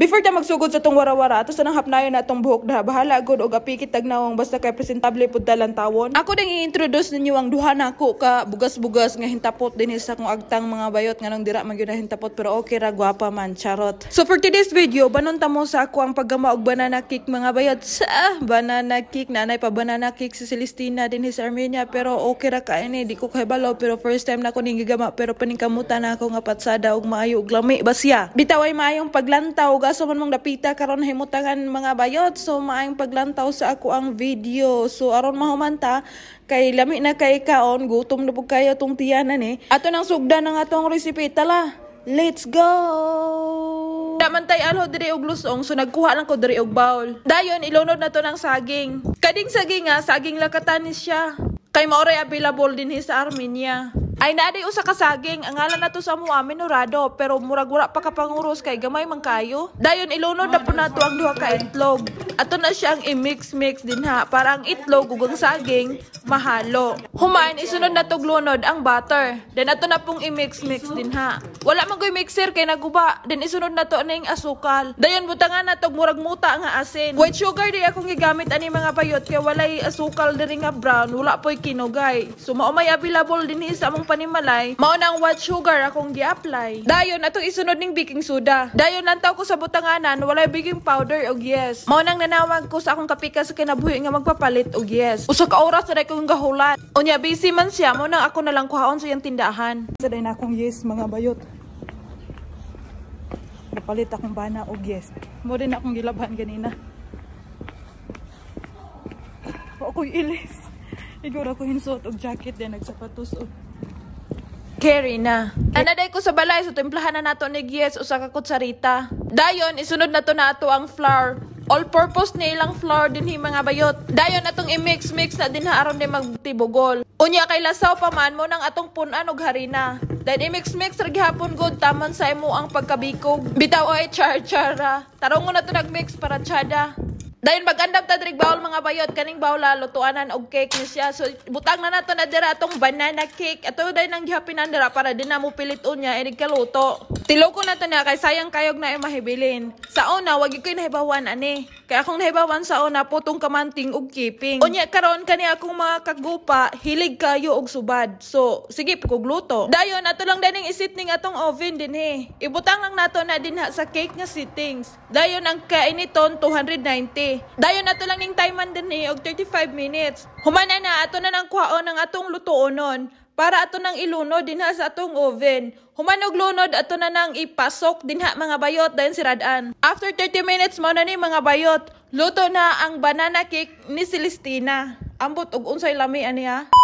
Before ta magsugod sa tong warawara, ato sa nang hapnayon na itong buhok na bahala gud og api kitag nawang basta kay presentable pud dalan tawon. Ako dang i-introduce ninyo ang duha nako ka bugas-bugas nga hintapot dinhi sa kung agtang mga bayot nga nang dira magyud hintapot pero okay ra gwapa man charot. So for today's video, banon ta mo sa ako ang paggama og banana cake mga bayot. Sa banana cake nanay pa banana cake si Celestina dinhi sa Armenia pero okay ra ka ini eh, di ko kay balaw pero first time na ko ning gigama pero paningkamutan na ako nga patsada og maayo og lami basya. Bitaway ay maayong paglantaw oras man mong napita karon himutangan mga bayot so maayong paglantaw sa ako ang video so aron mahumanta kay lami na kay kaon gutom na po kayo tong tiyanan eh ato nang sugda nang atong recipe tala let's go Daman tay alho diri og lusong so nagkuha lang ko diri og bowl. Dayon ilunod na to ng saging. Kading saging nga saging lakatan ni siya. Kay maoray available din sa Armenia. Ay naday usa ka saging, ang ngalan nato sa amo aminurado, ah, pero murag wala pa ka panguros kay gamay man kayo. Dayon ilunod na po nato ang duha ka itlog. Ato na siya ang i-mix-mix din ha, para ang itlog ug ang saging mahalo. Human isunod nato tog lunod ang butter. Then ato na pong i-mix-mix din ha. Wala man koy mixer kay naguba. Then isunod nato ning asukal. Dayon butangan nato tog murag muta nga asin. White sugar di akong gigamit ani mga payot kay walay asukal diri nga brown, wala poy kinugay. So maumay available din sa among panimalay, mao nang white sugar akong gi-apply. Dayon atong isunod ning baking soda. Dayon lantaw ko sa butanganan walay baking powder og yes. Mao nang nanawag ko sa akong kapika sa kinabuhi nga magpapalit og yes. Usa ka oras na kong gahulan. Unya busy man siya mo nang ako na lang kuhaon sa iyang tindahan. Sa na akong yes mga bayot. Napalit akong bana og yes. Mo din akong gilaban ganina. O ako'y ilis. Igor ako hinsuot og jacket din, nagsapatos og Carry na. Anaday ko sa balay, so timplahan na nato ni Gies o sa kakutsarita. Dayon, isunod na to nato ang flour. All-purpose na ilang flour din hi mga bayot. Dayon atong i-mix-mix na din haaron ni magtibugol. Unya kay lasaw pa man mo nang atong punan og harina. Then i-mix-mix ra gihapon good taman sa imo ang pagkabikog. Bitaw ay char-chara. Tarong na to nag-mix para tsada. Dahil magandam ta diri bawal mga bayot kaning bawal lutuanan og cake ni siya. So butang na nato na dira atong banana cake. Ato dai nang gihapinan dira para di na mo pilit unya inig kaluto. Tiloko na to na kay sayang kayog na ay mahibilin. Sa una wag koy nahibawan ani. Kay akong nahibawan sa una putong kamanting og keeping. Unya karon kani akong mga kagupa hilig kayo og subad. So sige kog luto. Dayon ato lang dining ning atong oven dinhi. Ibutang lang nato na dinha sa cake nga settings Dayon ang kainiton 290 day. Dayon ato lang ning time man din eh, og 35 minutes. Humana na, ato na nang kwaon ang atong lutuonon para ato nang ilunod dinha sa atong oven. Humanog lunod ato na nang ipasok dinha mga bayot dayon si Radan. After 30 minutes mo na ni mga bayot, luto na ang banana cake ni Celestina. Ambot og unsay lami aniya. Ah?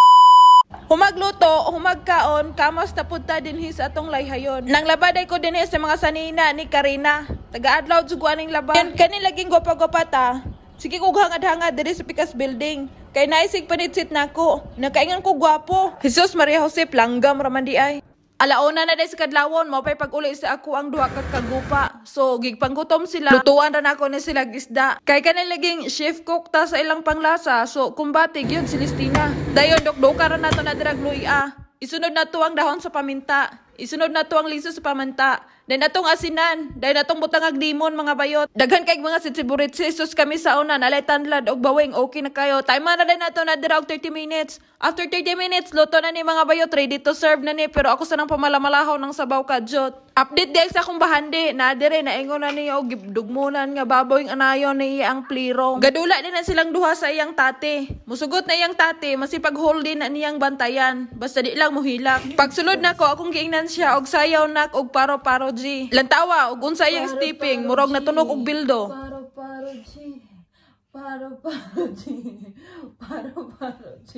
Humagluto, humagkaon, kamos na punta din his atong layhayon. Nang labaday ko din sa mga sanina ni Karina. Taga-adlaw suguan ning laban. Yan kanin laging gopa ah. Sige ko hangad-hangad diri sa Pikas Building. Kay naisig panitsit na ko. Nakaingan ko gwapo. Jesus Maria Jose, langgam raman ay. Alaona na dahil sa kadlawon, mapay pag-uli sa ako ang duha ka kagupa. So, gigpanggutom sila. Lutuan rin ako ni sila gisda. Kay laging chef cook ta sa ilang panglasa. So, kumbatig yun si Listina. Dayon, dokdoka rin na to na dragluya. Isunod na to ang dahon sa paminta. Isunod na to ang liso sa paminta. Then atong asinan, dahil atong butangag dimon mga bayot. Daghan kay mga sitiburit sisos kami sa una, nalay tanlad og bawing okay na kayo. Time na din nato na dira 30 minutes. After 30 minutes, luto na ni mga bayot, ready to serve na ni pero ako sa nang pamalamalahon ng sabaw ka, Jot. Update dahil sa akong bahandi, na dire na ingon na niyo oh, gibdugmunan nga baboy anayo ni ang pliro. Gadula din na silang duha sa iyang tate. Musugot na iyang tate, masipag hold din na niyang bantayan. Basta di lang muhilak. Pagsulod nako akong giingnan siya og sayaw nak og paro-paro G. Lantawa, ug unsay iyang stepping, murag natunog og bildo. Paro paro G. Paro paro G. Paro paro G.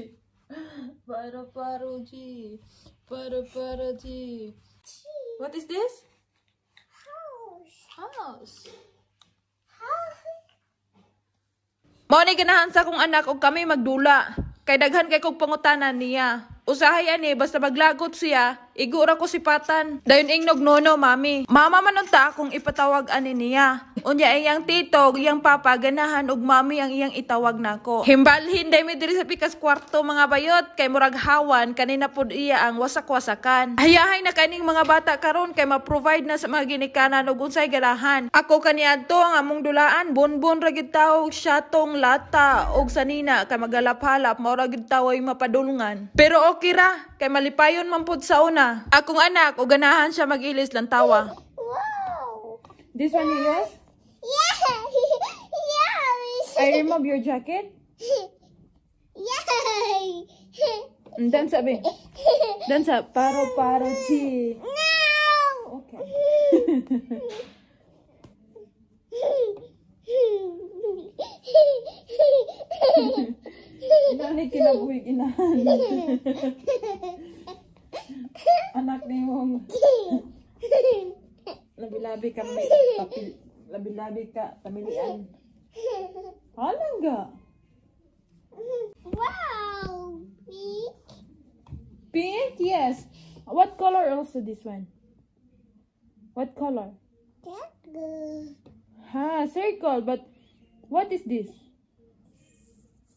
Paro paro G. Paro paro G. What is this? House. House. House. Mao ni ganahan sa kong anak og kami magdula. Kay daghan kay kog pangutana niya. Usahay ani basta maglagot siya, igura ko sipatan. Dayon ing nognono, mami. Mama manunta kung ipatawag ani niya. Unya iyang tito, iyang papa, ganahan ug mami ang iyang itawag nako. Himbalhin day mi diri sa pikas kwarto mga bayot kay murag hawan kanina pod iya ang wasak-wasakan. Hayahay na kaning mga bata karon kay ma-provide na sa mga ginikanan og unsay ganahan. Ako kaniadto ang among dulaan bonbon ra gid taw syatong lata og sanina kay magalap-halap mao ra gid mapadulungan. Pero okay ra kay malipayon man pod sa una na. Akong anak, o ganahan siya magilis lang tawa. Wow. This one you use? Yeah. yeah. I remove your jacket? Yeah. Mm, Dance up. Dance up. Paro paro chi. No. Okay. Dahil kinabuhi ginahan. Ong. Labi-labi ka may tapi. Labi-labi ka tamilian. Halang ga. Wow! Pink. Pink, yes. What color also this one? What color? Circle. Ha, circle. But what is this?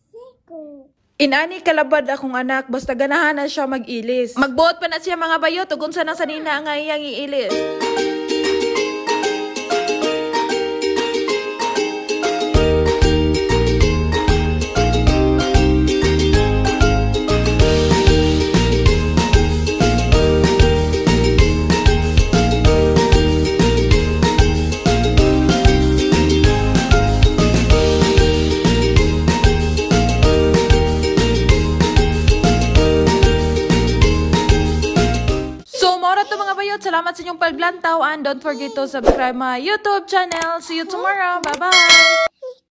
Circle. Inani kalabad akong anak, basta ganahan na siya mag-ilis. Magbuot pa na siya mga bayo, tugon sa nasanina nga iyang iilis. salamat sa inyong paglantaw and don't forget to subscribe my YouTube channel. See you tomorrow. Bye-bye!